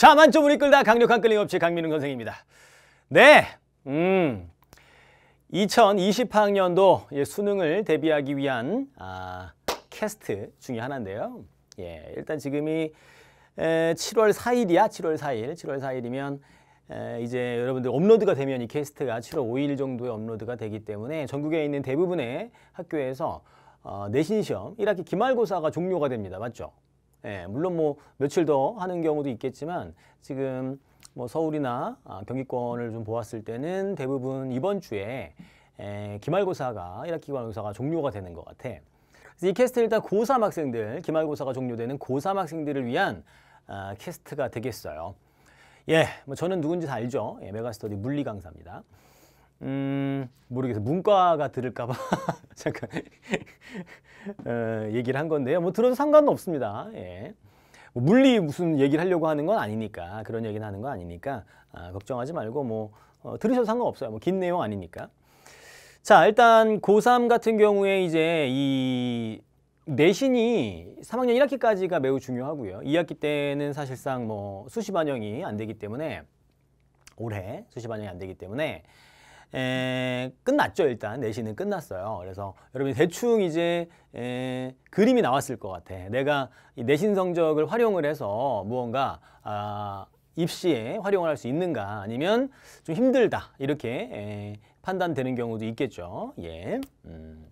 자, 만점을 이끌다 강력한 끌림없이 강민웅 선생입니다. 네, 음, 2020학년도 예, 수능을 대비하기 위한 아, 캐스트 중에 하나인데요. 예, 일단 지금이 에, 7월 4일이야, 7월 4일. 7월 4일이면 에, 이제 여러분들 업로드가 되면 이 캐스트가 7월 5일 정도에 업로드가 되기 때문에 전국에 있는 대부분의 학교에서 어, 내신 시험 1학기 기말고사가 종료가 됩니다. 맞죠? 예, 물론 뭐 며칠 더 하는 경우도 있겠지만 지금 뭐 서울이나 아, 경기권을 좀 보았을 때는 대부분 이번 주에 에, 예, 기말고사가 1학기 기말고사가 종료가 되는 것 같아. 그래서 이 캐스트는 일단 고3 학생들 기말고사가 종료되는 고3 학생들을 위한 아, 캐스트가 되겠어요. 예, 뭐 저는 누군지 다 알죠. 예, 메가스터디 물리 강사입니다. 음, 모르겠어 문과가 들을까봐 잠깐 어, 얘기를 한 건데요. 뭐 들어도 상관은 없습니다. 예. 뭐 물리 무슨 얘기를 하려고 하는 건 아니니까 그런 얘기는 하는 건 아니니까 아, 걱정하지 말고 뭐 어, 들으셔도 상관없어요. 뭐 긴 내용 아니니까. 자 일단 고3 같은 경우에 이제 이 내신이 3학년 1학기까지가 매우 중요하고요. 2학기 때는 사실상 뭐 수시 반영이 안 되기 때문에 올해 수시 반영이 안 되기 때문에 에, 끝났죠 일단 내신은 끝났어요 그래서 여러분이 대충 이제 에, 그림이 나왔을 것 같아 내가 이 내신 성적을 활용을 해서 무언가 아, 입시에 활용을 할 수 있는가 아니면 좀 힘들다 이렇게 에, 판단되는 경우도 있겠죠 예 음,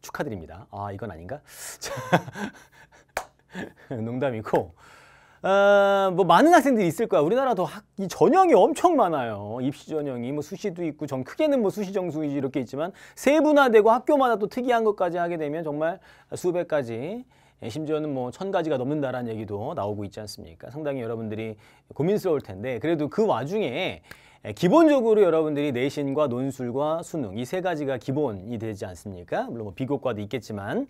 축하드립니다 아 이건 아닌가 농담이고 어, 뭐 많은 학생들이 있을 거야. 우리나라도 학, 이 전형이 엄청 많아요. 입시 전형이 뭐 수시도 있고 전 크게는 뭐 수시 정수 지 이렇게 있지만 세분화되고 학교마다 또 특이한 것까지 하게 되면 정말 수백 가지 예, 심지어는 뭐 천 가지가 넘는다라는 얘기도 나오고 있지 않습니까? 상당히 여러분들이 고민스러울 텐데 그래도 그 와중에 예, 기본적으로 여러분들이 내신과 논술과 수능 이 세 가지가 기본이 되지 않습니까? 물론 뭐 비교과도 있겠지만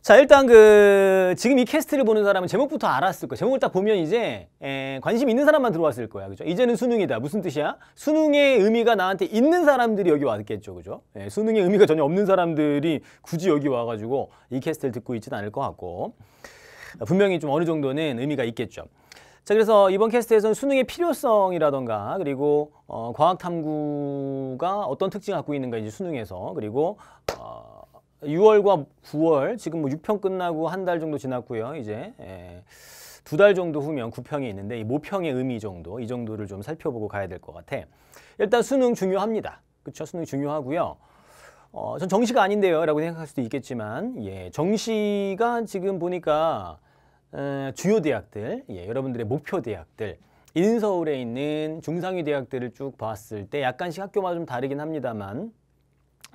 자 일단 그 지금 이 캐스트를 보는 사람은 제목부터 알았을 거예요 제목을 딱 보면 이제 에, 예, 관심 있는 사람만 들어왔을 거야 그죠 이제는 수능이다 무슨 뜻이야 수능의 의미가 나한테 있는 사람들이 여기 왔겠죠 그죠 예, 수능의 의미가 전혀 없는 사람들이 굳이 여기 와가지고 이 캐스트를 듣고 있지는 않을 것 같고 분명히 좀 어느 정도는 의미가 있겠죠 자 그래서 이번 캐스트에서는 수능의 필요성이라던가 그리고 어, 과학탐구가 어떤 특징을 갖고 있는가 이제 수능에서 그리고 어, 6월과 9월 지금 뭐 6평 끝나고 한 달 정도 지났고요. 이제 예, 두달 정도 후면 9평이 있는데 이 모평의 의미 정도 이 정도를 좀 살펴보고 가야 될 것 같아. 일단 수능 중요합니다. 그렇죠? 수능 중요하고요. 어, 전 정시가 아닌데요 라고 생각할 수도 있겠지만 예, 정시가 지금 보니까 에, 주요 대학들, 예, 여러분들의 목표 대학들 인서울에 있는 중상위 대학들을 쭉 봤을 때 약간씩 학교마다 좀 다르긴 합니다만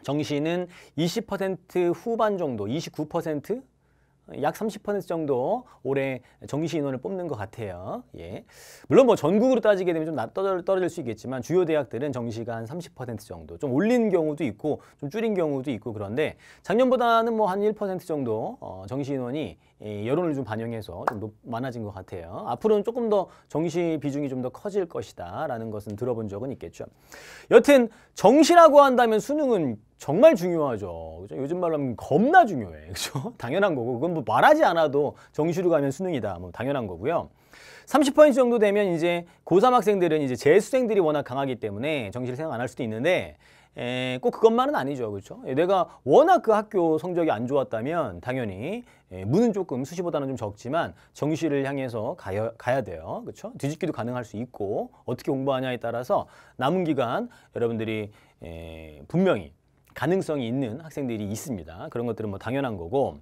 정시는 20% 후반 정도, 29%? 약 30% 정도 올해 정시 인원을 뽑는 것 같아요. 예. 물론 뭐 전국으로 따지게 되면 좀 떨어질 수 있겠지만 주요 대학들은 정시가 한 30% 정도 좀 올린 경우도 있고 좀 줄인 경우도 있고 그런데 작년보다는 뭐 한 1% 정도 어, 정시 인원이 예, 여론을 좀 반영해서 좀 높, 많아진 것 같아요. 앞으로는 조금 더 정시 비중이 좀 더 커질 것이다 라는 것은 들어본 적은 있겠죠. 여튼 정시라고 한다면 수능은 정말 중요하죠. 그죠? 요즘 말로 하면 겁나 중요해. 그죠? 당연한 거고 그건 뭐 말하지 않아도 정시로 가면 수능이다. 뭐 당연한 거고요. 30%트 정도 되면 이제 고3 학생들은 이제 재수생들이 워낙 강하기 때문에 정시를 생각 안 할 수도 있는데 에, 꼭 그것만은 아니죠. 그렇죠? 예, 내가 워낙 그 학교 성적이 안 좋았다면 당연히 에, 예, 문은 조금 수시보다는 좀 적지만 정시를 향해서 가야, 가야 돼요. 그렇죠? 뒤집기도 가능할 수 있고 어떻게 공부하냐에 따라서 남은 기간 여러분들이 에, 예, 분명히 가능성이 있는 학생들이 있습니다. 그런 것들은 뭐 당연한 거고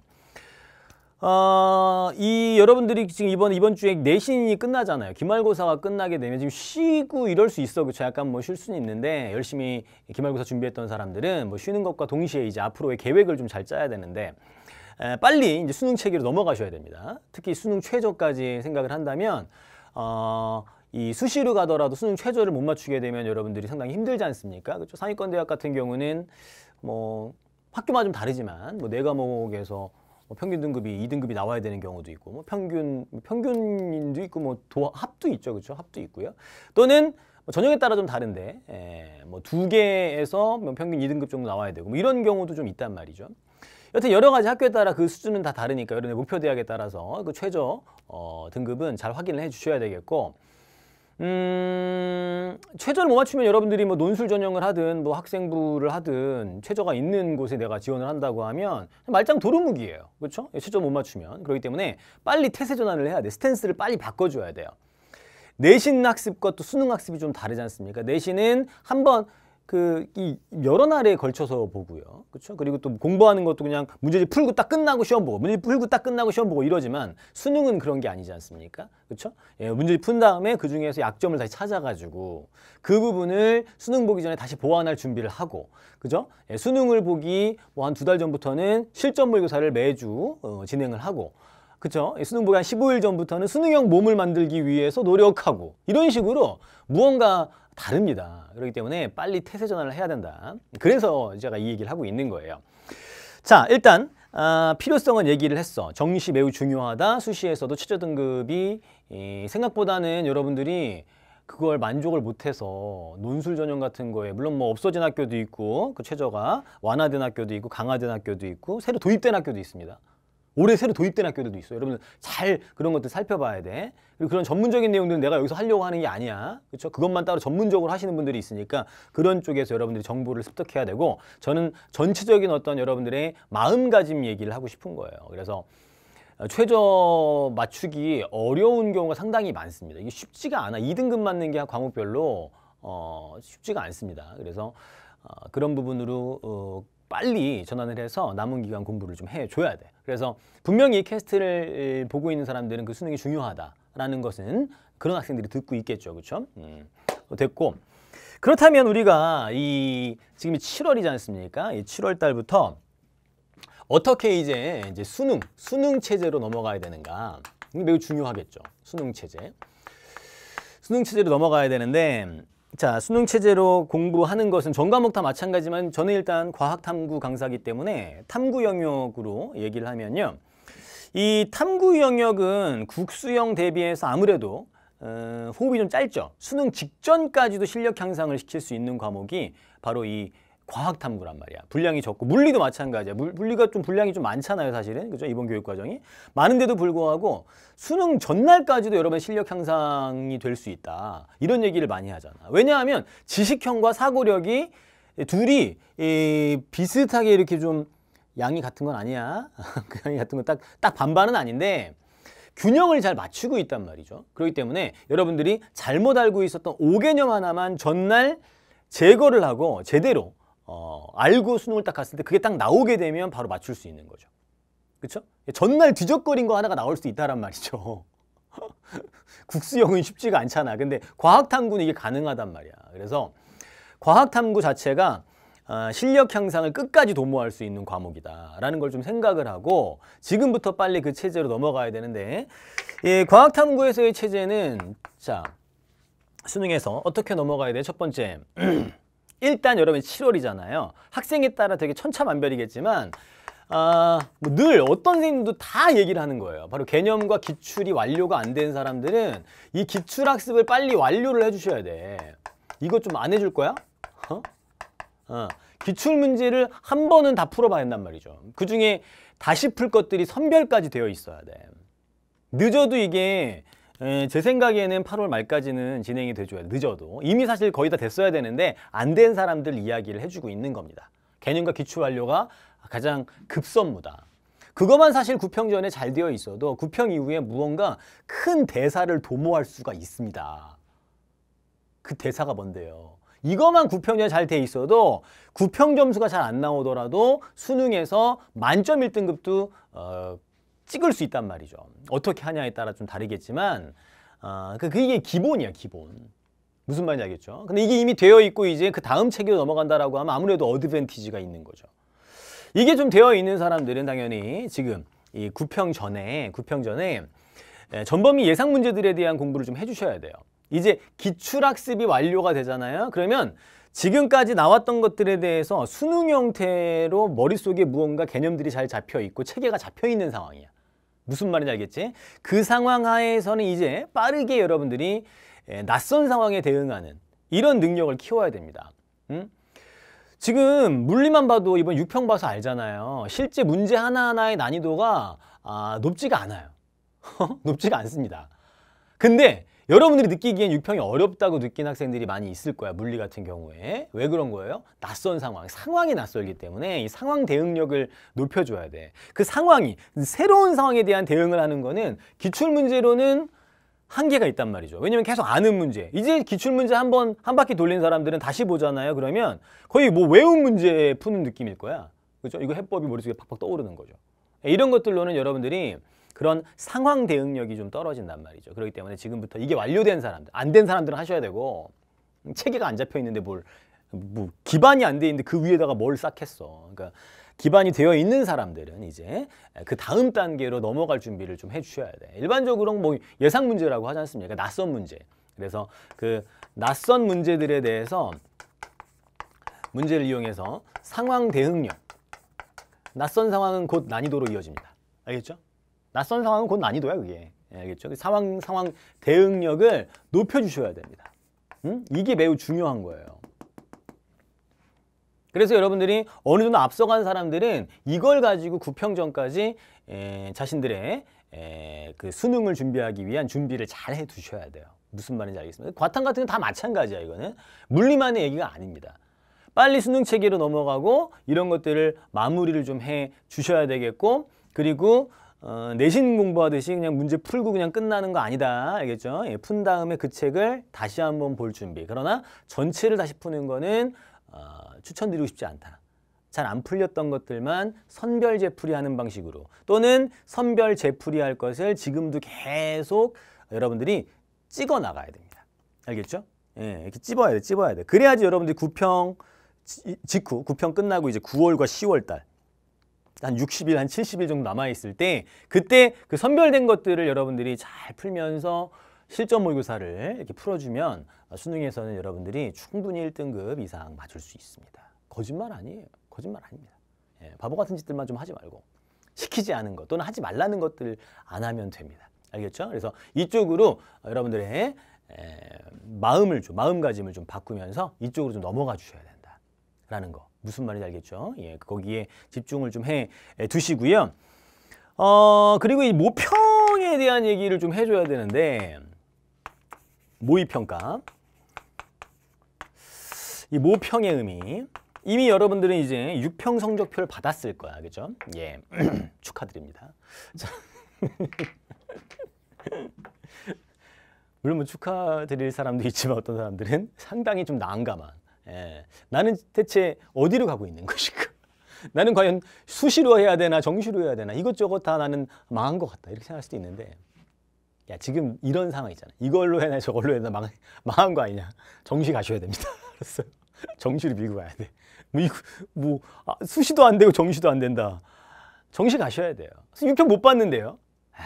어, 이 여러분들이 지금 이번 이번 주에 내신이 끝나잖아요. 기말고사가 끝나게 되면 지금 쉬고 이럴 수 있어. 그렇죠? 약간 뭐 쉴 수는 있는데 열심히 기말고사 준비했던 사람들은 뭐 쉬는 것과 동시에 이제 앞으로의 계획을 좀 잘 짜야 되는데 에, 빨리 이제 수능 체계로 넘어가셔야 됩니다. 특히 수능 최저까지 생각을 한다면 어, 이 수시로 가더라도 수능 최저를 못 맞추게 되면 여러분들이 상당히 힘들지 않습니까? 그렇죠? 상위권 대학 같은 경우는 뭐학교마다좀 다르지만 뭐네 과목에서 뭐 평균 등급이 2등급이 나와야 되는 경우도 있고 뭐 평균 뭐 평균도 있고 뭐 도, 합도 있죠 그렇죠 합도 있고요 또는 뭐 전형에 따라 좀 다른데 예, 뭐두 개에서 뭐 평균 2등급 정도 나와야 되고 뭐 이런 경우도 좀 있단 말이죠. 여튼 여러 가지 학교에 따라 그 수준은 다 다르니까 여러분의 목표 대학에 따라서 그 최저 어, 등급은 잘 확인을 해 주셔야 되겠고 음, 최저를 못 맞추면 여러분들이 뭐 논술 전형을 하든 뭐 학생부를 하든 최저가 있는 곳에 내가 지원을 한다고 하면 말짱 도루묵이에요. 그렇죠? 최저 못 맞추면. 그렇기 때문에 빨리 태세 전환을 해야 돼. 스탠스를 빨리 바꿔줘야 돼요. 내신 학습과 또 수능 학습이 좀 다르지 않습니까? 내신은 한번 그이 여러 날에 걸쳐서 보고요. 그렇죠? 그리고 또 공부하는 것도 그냥 문제집 풀고 딱 끝나고 시험 보고 문제집 풀고 딱 끝나고 시험 보고 이러지만 수능은 그런 게 아니지 않습니까? 그렇죠? 예, 문제집 푼 다음에 그중에서 약점을 다시 찾아가지고 그 부분을 수능 보기 전에 다시 보완할 준비를 하고 그죠? 예, 수능을 보기 뭐 한 두 달 전부터는 실전 모의고사를 매주 어, 진행을 하고 그렇죠 수능 보기 한 15일 전부터는 수능형 몸을 만들기 위해서 노력하고 이런 식으로 무언가 다릅니다. 그렇기 때문에 빨리 태세 전환을 해야 된다. 그래서 제가 이 얘기를 하고 있는 거예요. 자, 일단 아, 필요성은 얘기를 했어. 정시 매우 중요하다. 수시에서도 최저 등급이 이, 생각보다는 여러분들이 그걸 만족을 못해서 논술 전형 같은 거에 물론 뭐 없어진 학교도 있고 그 최저가 완화된 학교도 있고 강화된 학교도 있고 새로 도입된 학교도 있습니다. 올해 새로 도입된 학교들도 있어요. 여러분들 잘 그런 것들 살펴봐야 돼. 그리고 그런 전문적인 내용들은 내가 여기서 하려고 하는 게 아니야. 그렇죠? 그것만 따로 전문적으로 하시는 분들이 있으니까 그런 쪽에서 여러분들이 정보를 습득해야 되고 저는 전체적인 어떤 여러분들의 마음가짐 얘기를 하고 싶은 거예요. 그래서 최저 맞추기 어려운 경우가 상당히 많습니다. 이게 쉽지가 않아. 2등급 맞는 게 과목별로 어, 쉽지가 않습니다. 그래서 어, 그런 부분으로 어, 빨리 전환을 해서 남은 기간 공부를 좀 해줘야 돼. 그래서 분명히 캐스트를 보고 있는 사람들은 그 수능이 중요하다라는 것은 그런 학생들이 듣고 있겠죠. 그렇죠? 음, 어, 됐고 그렇다면 우리가 이 지금 7월이지 않습니까? 이 7월 달부터 어떻게 이제 이제 수능, 수능 체제로 넘어가야 되는가? 매우 중요하겠죠. 수능 체제. 수능 체제로 넘어가야 되는데 자, 수능 체제로 공부하는 것은 전 과목 다 마찬가지지만 저는 일단 과학 탐구 강사기 때문에 탐구 영역으로 얘기를 하면요. 이 탐구 영역은 국수형 대비해서 아무래도 어, 호흡이 좀 짧죠. 수능 직전까지도 실력 향상을 시킬 수 있는 과목이 바로 이 과학 탐구란 말이야. 분량이 적고 물리도 마찬가지야. 물, 물리가 좀 분량이 좀 많잖아요, 사실은. 그죠? 이번 교육 과정이. 많은데도 불구하고 수능 전날까지도 여러분의 실력 향상이 될 수 있다. 이런 얘기를 많이 하잖아. 왜냐하면 지식형과 사고력이 둘이 이 비슷하게 이렇게 좀 양이 같은 건 아니야. 그 양이 같은 건 딱 딱 반반은 아닌데 균형을 잘 맞추고 있단 말이죠. 그렇기 때문에 여러분들이 잘못 알고 있었던 오개념 하나만 전날 제거를 하고 제대로 어, 알고 수능을 딱 갔을 때 그게 딱 나오게 되면 바로 맞출 수 있는 거죠. 그렇죠? 전날 뒤적거린 거 하나가 나올 수 있다란 말이죠. 국수형은 쉽지가 않잖아. 근데 과학탐구는 이게 가능하단 말이야. 그래서 과학탐구 자체가 어, 실력 향상을 끝까지 도모할 수 있는 과목이다라는 걸 좀 생각을 하고 지금부터 빨리 그 체제로 넘어가야 되는데 예, 과학탐구에서의 체제는 자 수능에서 어떻게 넘어가야 돼? 첫 번째 일단 여러분 7월이잖아요. 학생에 따라 되게 천차만별이겠지만 아, 뭐 늘 어떤 선생님도 다 얘기를 하는 거예요. 바로 개념과 기출이 완료가 안 된 사람들은 이 기출 학습을 빨리 완료를 해주셔야 돼. 이거 좀 안 해줄 거야? 어? 어. 기출 문제를 한 번은 다 풀어봐야 한단 말이죠. 그 중에 다시 풀 것들이 선별까지 되어 있어야 돼. 늦어도 이게 에, 제 생각에는 8월 말까지는 진행이 돼줘야 늦어도 이미 사실 거의 다 됐어야 되는데 안 된 사람들 이야기를 해주고 있는 겁니다. 개념과 기출 완료가 가장 급선무다. 그것만 사실 구평 전에 잘 되어 있어도 구평 이후에 무언가 큰 대사를 도모할 수가 있습니다. 그 대사가 뭔데요? 이것만 구평 전에 잘 돼 있어도 구평 점수가 잘 안 나오더라도 수능에서 만점 1등급도 어, 찍을 수 있단 말이죠. 어떻게 하냐에 따라 좀 다르겠지만 아, 그, 그게 기본이야 기본. 무슨 말인지 알겠죠? 근데 이게 이미 되어 있고 이제 그 다음 체계로 넘어간다라고 하면 아무래도 어드밴티지가 있는 거죠. 이게 좀 되어 있는 사람들은 당연히 지금 이 구평 전에 구평 전에 예, 전범위 예상 문제들에 대한 공부를 좀 해주셔야 돼요. 이제 기출학습이 완료가 되잖아요. 그러면 지금까지 나왔던 것들에 대해서 수능 형태로 머릿속에 무언가 개념들이 잘 잡혀 있고 체계가 잡혀 있는 상황이야. 무슨 말인지 알겠지? 그 상황 하에서는 이제 빠르게 여러분들이 예, 낯선 상황에 대응하는 이런 능력을 키워야 됩니다. 음? 지금 물리만 봐도 이번 6평 봐서 알잖아요. 실제 문제 하나하나의 난이도가 아, 높지가 않아요. 높지가 않습니다. 근데 여러분들이 느끼기엔 육평이 어렵다고 느낀 학생들이 많이 있을 거야 물리 같은 경우에 왜 그런 거예요? 낯선 상황 상황이 낯설기 때문에 이 상황 대응력을 높여줘야 돼그 상황이 새로운 상황에 대한 대응을 하는 거는 기출문제로는 한계가 있단 말이죠. 왜냐면 계속 아는 문제. 이제 기출문제 한 번, 한 바퀴 돌린 사람들은 다시 보잖아요. 그러면 거의 뭐 외운 문제 푸는 느낌일 거야. 그죠? 이거 해법이 머릿속에 팍팍 떠오르는 거죠. 이런 것들로는 여러분들이 그런 상황 대응력이 좀 떨어진단 말이죠. 그렇기 때문에 지금부터 이게 완료된 사람들, 안 된 사람들은 하셔야 되고 체계가 안 잡혀 있는데 뭘, 뭐 기반이 안 돼 있는데 그 위에다가 뭘 쌓겠어. 그러니까 기반이 되어 있는 사람들은 이제 그 다음 단계로 넘어갈 준비를 좀 해주셔야 돼. 일반적으로 뭐 예상 문제라고 하지 않습니까? 그러니까 낯선 문제. 그래서 그 낯선 문제들에 대해서 문제를 이용해서 상황 대응력. 낯선 상황은 곧 난이도로 이어집니다. 알겠죠? 낯선 상황은 곧 난이도야 그게 예, 알겠죠? 그 상황 상황 대응력을 높여주셔야 됩니다. 음? 이게 매우 중요한 거예요. 그래서 여러분들이 어느 정도 앞서간 사람들은 이걸 가지고 구평전까지 에, 예, 자신들의 에, 예, 그 수능을 준비하기 위한 준비를 잘 해두셔야 돼요. 무슨 말인지 알겠습니다. 과탐 같은 건 다 마찬가지야 이거는. 물리만의 얘기가 아닙니다. 빨리 수능 체계로 넘어가고 이런 것들을 마무리를 좀 해 주셔야 되겠고 그리고 어, 내신 공부하듯이 그냥 문제 풀고 그냥 끝나는 거 아니다. 알겠죠? 예, 푼 다음에 그 책을 다시 한번 볼 준비. 그러나 전체를 다시 푸는 거는 어, 추천드리고 싶지 않다. 잘 안 풀렸던 것들만 선별 재풀이하는 방식으로 또는 선별 재풀이할 것을 지금도 계속 여러분들이 찍어 나가야 됩니다. 알겠죠? 예, 이렇게 찝어야 돼, 찝어야 돼. 그래야지 여러분들이 9평 직후, 9평 끝나고 이제 9월과 10월 달한 60일, 한 70일 정도 남아있을 때 그때 그 선별된 것들을 여러분들이 잘 풀면서 실전 모의고사를 이렇게 풀어주면 수능에서는 여러분들이 충분히 1등급 이상 맞을 수 있습니다. 거짓말 아니에요. 거짓말 아닙니다. 예, 바보 같은 짓들만 좀 하지 말고 시키지 않은 것 또는 하지 말라는 것들 안 하면 됩니다. 알겠죠? 그래서 이쪽으로 여러분들의 에, 예, 마음을 좀 마음가짐을 좀 바꾸면서 이쪽으로 좀 넘어가 주셔야 된다라는 거. 무슨 말인지 알겠죠? 예, 거기에 집중을 좀 해 두시고요. 어, 그리고 이 모평에 대한 얘기를 좀 해줘야 되는데 모의평가 이 모평의 의미 이미 여러분들은 이제 6평 성적표를 받았을 거야, 그죠? 예, 축하드립니다. 물론 뭐 축하드릴 사람도 있지만 어떤 사람들은 상당히 좀 난감한 예. 나는 대체 어디로 가고 있는 것인가? 나는 과연 수시로 해야 되나 정시로 해야 되나 이것저것 다 나는 망한 것 같다 이렇게 생각할 수도 있는데 야 지금 이런 상황이잖아 이걸로 해나 저걸로 해나 망, 망한 거 아니냐 정시 가셔야 됩니다 알았어요 정시를 밀고 가야 돼뭐 뭐, 아, 수시도 안 되고 정시도 안 된다 정시 가셔야 돼요 6평 못 봤는데요 아,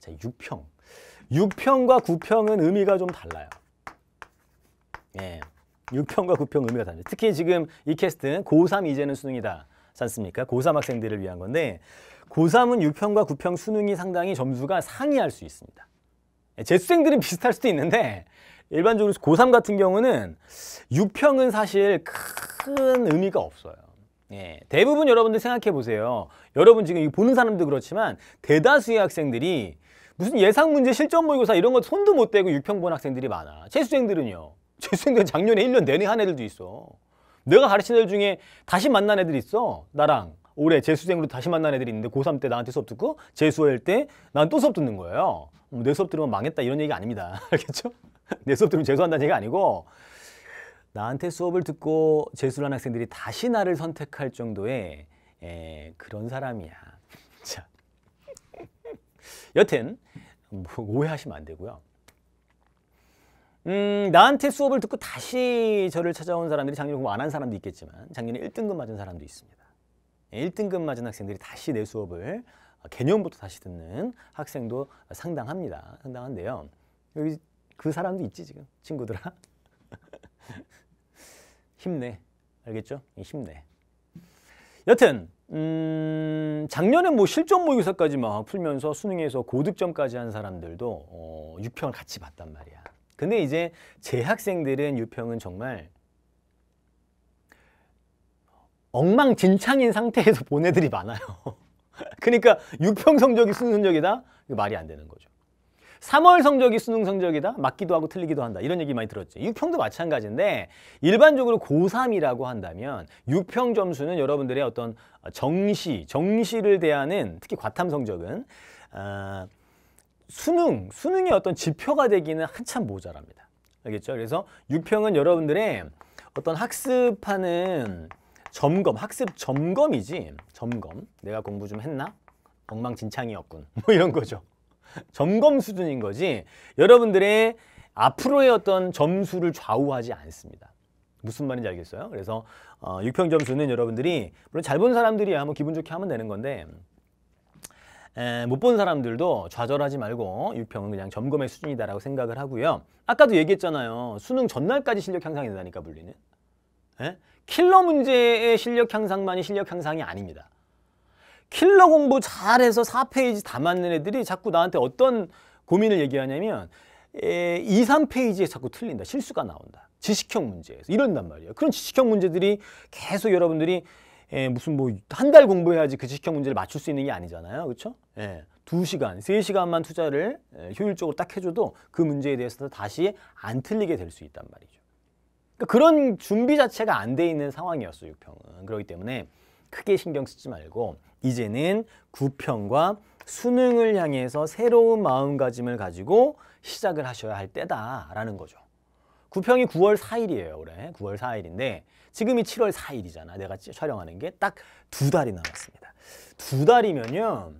자 6평 6평과 9평은 의미가 좀 달라요 예. 6평과 9평 의미가 다르죠. 특히 지금 이 캐스트는 고3 이제는 수능이다. 않습니까? 고3 학생들을 위한 건데 고3은 6평과 9평 수능이 상당히 점수가 상이할 수 있습니다. 예, 재수생들은 비슷할 수도 있는데 일반적으로 고3 같은 경우는 6평은 사실 큰 의미가 없어요. 예, 대부분 여러분들 생각해 보세요. 여러분 지금 보는 사람도 그렇지만 대다수의 학생들이 무슨 예상 문제, 실전 모의고사 이런 거 손도 못 대고 6평 본 학생들이 많아. 재수생들은요. 재수생들 은 작년에 1년 내내 한 애들도 있어. 내가 가르친 애들 중에 다시 만난 애들 있어. 나랑 올해 재수생으로 다시 만난 애들이 있는데 고3 때 나한테 수업 듣고 재수할 때난또 수업 듣는 거예요. 음, 내 수업 들으면 망했다 이런 얘기가 아닙니다. 알겠죠? 내 수업 들으면 재수한다는 얘기가 아니고 나한테 수업을 듣고 재수를 한 학생들이 다시 나를 선택할 정도의 에, 그런 사람이야. 자, 여튼 뭐 오해하시면 안 되고요. 음, 나한테 수업을 듣고 다시 저를 찾아온 사람들이 작년에 공부 안 한 사람도 있겠지만 작년에 1등급 맞은 사람도 있습니다. 1등급 예, 맞은 학생들이 다시 내 수업을 어, 개념부터 다시 듣는 학생도 상당합니다. 상당한데요. 여기 그 사람도 있지 지금 친구들아. 힘내. 알겠죠? 예, 힘내. 여튼 음, 작년에 뭐 실전 모의고사까지 막 풀면서 수능에서 고득점까지 한 사람들도 어, 6평을 같이 봤단 말이야. 근데 이제 제 학생들은 유평은 정말 엉망진창인 상태에서 본 애들이 많아요. 그러니까 6평 성적이 수능 성적이다? 말이 안 되는 거죠. 3월 성적이 수능 성적이다? 맞기도 하고 틀리기도 한다. 이런 얘기 많이 들었죠. 6평도 마찬가지인데 일반적으로 고3이라고 한다면 6평 점수는 여러분들의 어떤 정시, 정시를 대하는 특히 과탐 성적은 어, 수능, 수능의 어떤 지표가 되기는 한참 모자랍니다. 알겠죠? 그래서 6평은 여러분들의 어떤 학습하는 점검, 학습 점검이지. 점검. 내가 공부 좀 했나? 엉망진창이었군. 뭐 이런 거죠. 점검 수준인 거지. 여러분들의 앞으로의 어떤 점수를 좌우하지 않습니다. 무슨 말인지 알겠어요? 그래서 어, 6평 점수는 여러분들이 물론 잘 본 사람들이야 뭐 기분 좋게 하면 되는 건데 못본 사람들도 좌절하지 말고 유평은 그냥 점검의 수준이다라고 생각을 하고요. 아까도 얘기했잖아요. 수능 전날까지 실력 향상이 된다니까 물리는. 에? 킬러 문제의 실력 향상만이 실력 향상이 아닙니다. 킬러 공부 잘해서 4페이지 다 맞는 애들이 자꾸 나한테 어떤 고민을 얘기하냐면 에, 2, 3페이지에 자꾸 틀린다. 실수가 나온다. 지식형 문제에서 이런단 말이에요. 그런 지식형 문제들이 계속 여러분들이 예, 무슨 뭐 한 달 공부해야지 그 지식형 문제를 맞출 수 있는 게 아니잖아요. 그렇죠? 예. 두시간세시간만 투자를 예, 효율적으로 딱 해줘도 그 문제에 대해서 다시 안 틀리게 될 수 있단 말이죠. 그러니까 그런 준비 자체가 안 돼 있는 상황이었어요, 6평은. 그렇기 때문에 크게 신경 쓰지 말고 이제는 9평과 수능을 향해서 새로운 마음가짐을 가지고 시작을 하셔야 할 때다라는 거죠. 구평이 9월 4일이에요 올해 9월 4일인데 지금이 7월 4일이잖아 내가 촬영하는 게 딱 두 달이 남았습니다 두 달이면요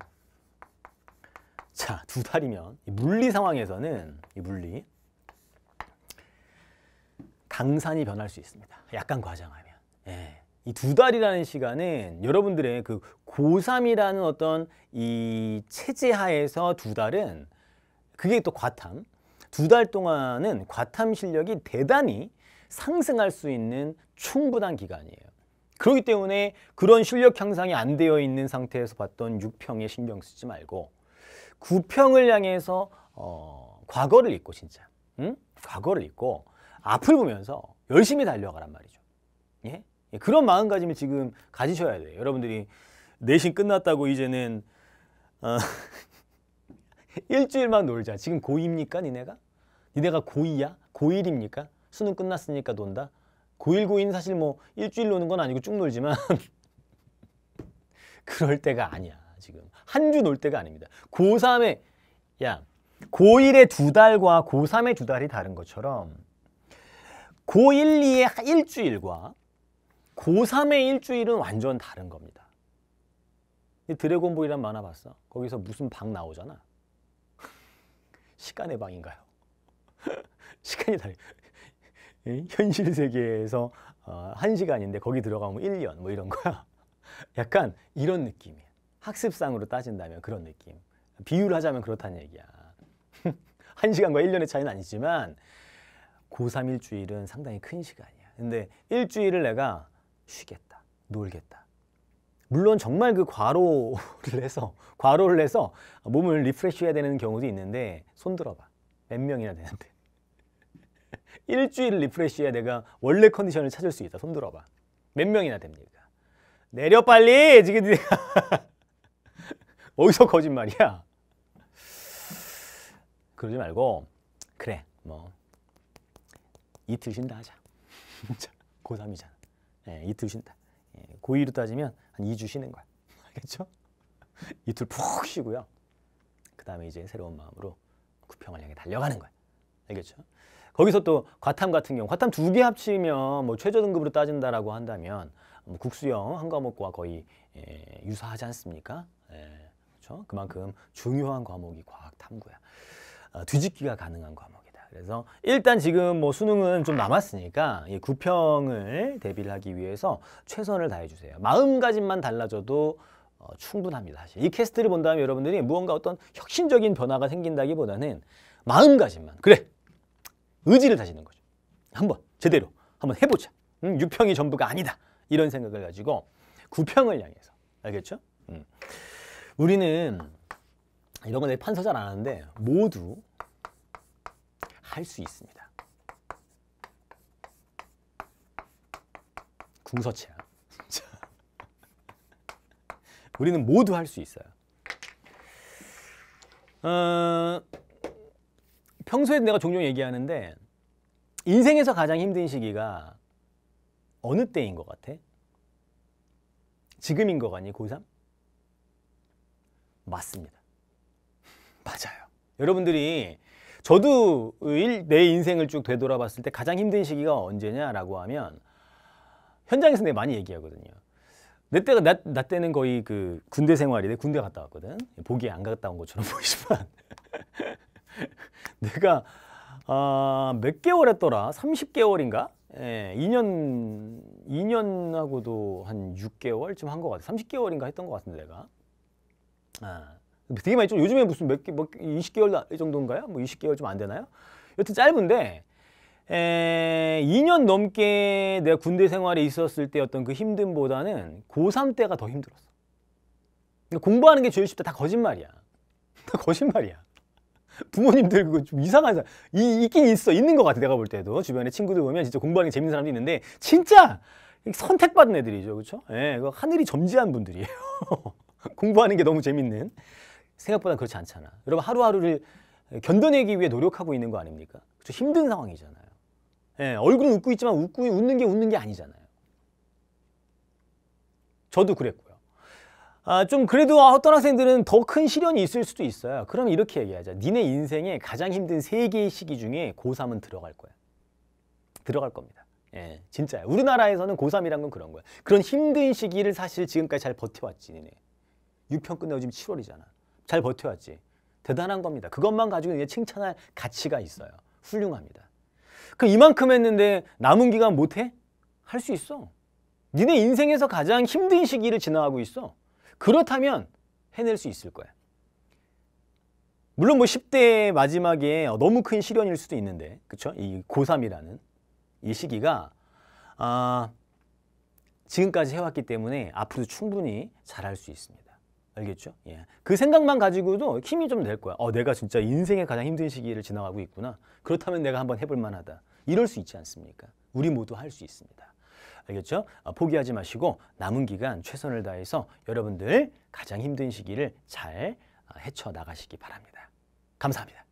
자두 달이면 물리 상황에서는 이 물리 강산이 변할 수 있습니다 약간 과장하면 예. 이두 달이라는 시간은 여러분들의 그 고3이라는 어떤 이 체제 하에서 두 달은 그게 또 과탐 두달 동안은 과탐 실력이 대단히 상승할 수 있는 충분한 기간이에요. 그렇기 때문에 그런 실력 향상이 안 되어 있는 상태에서 봤던 6평에 신경 쓰지 말고 9평을 향해서 어, 과거를 잊고 진짜 응? 과거를 잊고 앞을 보면서 열심히 달려가란 말이죠. 예? 예, 그런 마음가짐을 지금 가지셔야 돼요. 여러분들이 내신 끝났다고 이제는 어, 일주일만 놀자. 지금 고2입니까 니네가? 니네가 고2야? 고1입니까? 수능 끝났으니까 논다? 고1, 고2는 사실 뭐 일주일 노는 건 아니고 쭉 놀지만 그럴 때가 아니야 지금. 한 주 놀 때가 아닙니다. 고3에 야 고1의 두 달과 고3의 두 달이 다른 것처럼 고1, 2의 일주일과 고3의 일주일은 완전 다른 겁니다. 드래곤볼이란 만화 봤어? 거기서 무슨 박 나오잖아. 시간의 방인가요? 시간이 다르 예? 현실 세계에서 어, 1시간인데 거기 들어가면 1년 뭐 이런 거야. 약간 이런 느낌이야. 학습상으로 따진다면 그런 느낌. 비유를 하자면 그렇다는 얘기야. 1시간과 1년의 차이는 아니지만 고3 일주일은 상당히 큰 시간이야. 근데 일주일을 내가 쉬겠다, 놀겠다. 물론 정말 그 과로를 해서 과로를 해서 몸을 리프레쉬해야 되는 경우도 있는데 손 들어봐 몇 명이나 되는데 일주일 리프레쉬해야 내가 원래 컨디션을 찾을 수 있다 손 들어봐 몇 명이나 됩니까 내려 빨리 지금 어디서 거짓말이야 그러지 말고 그래 뭐 이틀 쉰다 하자 고3이잖아 네, 예, 이틀 쉰다 예, 고의로 따지면 한 2주 쉬는 거야. 알겠죠? 이틀 푹 쉬고요. 그 다음에 이제 새로운 마음으로 구평을 향해 달려가는 거야. 알겠죠? 거기서 또 과탐 같은 경우 과탐 두 개 합치면 뭐 최저 등급으로 따진다라고 한다면 뭐 국수형 한 과목과 거의 예, 유사하지 않습니까? 그렇죠? 그만큼 중요한 과목이 과학 탐구야. 어, 뒤집기가 가능한 과목. 그래서 일단 지금 뭐 수능은 좀 남았으니까 이 구평을 대비를 하기 위해서 최선을 다해주세요. 마음가짐만 달라져도 어, 충분합니다. 사실 이 캐스트를 본 다음에 여러분들이 무언가 어떤 혁신적인 변화가 생긴다기보다는 마음가짐만 그래 의지를 다지는 거죠. 한번 제대로 한번 해보자. 음, 6평이 전부가 아니다. 이런 생각을 가지고 구평을 향해서 알겠죠? 음. 우리는 이런 거내 판서 잘 안하는데 모두 할수 있습니다. 궁서체야. 우리는 모두 할 수 있어요. 어, 평소에 내가 종종 얘기하는데 인생에서 가장 힘든 시기가 어느 때인 것 같아? 지금인 것 같니 고3? 맞습니다. 맞아요. 여러분들이 저도 내 인생을 쭉 되돌아봤을 때 가장 힘든 시기가 언제냐라고 하면 현장에서 내가 많이 얘기하거든요. 내 때가 나, 나 때는 거의 그 군대 생활이 내 군대 갔다 왔거든. 보기에 안 갔다 온 것처럼 보이지만 내가 아, 몇 개월 했더라? 30개월인가? 예, 2년 2년하고도 한 6개월쯤 한 것 같아. 30개월인가 했던 것 같은데 내가. 아. 되게 많이 좀 요즘에 무슨 몇 개, 뭐 20개월 정도인가요? 뭐 20개월 좀 안 되나요? 여튼 짧은데 에, 2년 넘게 내가 군대 생활에 있었을 때 어떤 그 힘듦보다는 고3 때가 더 힘들었어. 그러니까 공부하는 게 제일 쉽다. 다 거짓말이야. 다 거짓말이야. 부모님들 그거 좀 이상한 사람 이, 있긴 있어 있는 것 같아 내가 볼 때도 주변에 친구들 보면 진짜 공부하는 게 재밌는 사람도 있는데 진짜 선택받은 애들이죠 그렇죠? 예, 하늘이 점지한 분들이에요 공부하는 게 너무 재밌는 생각보다 그렇지 않잖아. 여러분 하루하루를 견뎌내기 위해 노력하고 있는 거 아닙니까? 그렇죠? 힘든 상황이잖아요. 예, 얼굴은 웃고 있지만 웃고 웃는 게 웃는 게 아니잖아요. 저도 그랬고요. 아, 좀 그래도 아, 어떤 학생들은 더 큰 시련이 있을 수도 있어요. 그럼 이렇게 얘기하자. 니네 인생에 가장 힘든 세 개의 시기 중에 고3은 들어갈 거야. 들어갈 겁니다. 예, 진짜요. 우리나라에서는 고3이란 건 그런 거야. 그런 힘든 시기를 사실 지금까지 잘 버텨왔지, 니네. 6편 끝나고 지금 7월이잖아. 잘 버텨왔지. 대단한 겁니다. 그것만 가지고 이제 칭찬할 가치가 있어요. 훌륭합니다. 그 이만큼 했는데 남은 기간 못해? 할 수 있어. 니네 인생에서 가장 힘든 시기를 지나가고 있어. 그렇다면 해낼 수 있을 거야. 물론 뭐 10대 마지막에 너무 큰 시련일 수도 있는데, 그쵸? 이 고3이라는 이 시기가, 아, 지금까지 해왔기 때문에 앞으로 충분히 잘할 수 있습니다. 알겠죠? 예. 그 생각만 가지고도 힘이 좀 될 거야. 어, 내가 진짜 인생의 가장 힘든 시기를 지나가고 있구나. 그렇다면 내가 한번 해볼 만하다. 이럴 수 있지 않습니까? 우리 모두 할 수 있습니다. 알겠죠? 아, 포기하지 마시고 남은 기간 최선을 다해서 여러분들 가장 힘든 시기를 잘 어, 헤쳐 나가시기 바랍니다. 감사합니다.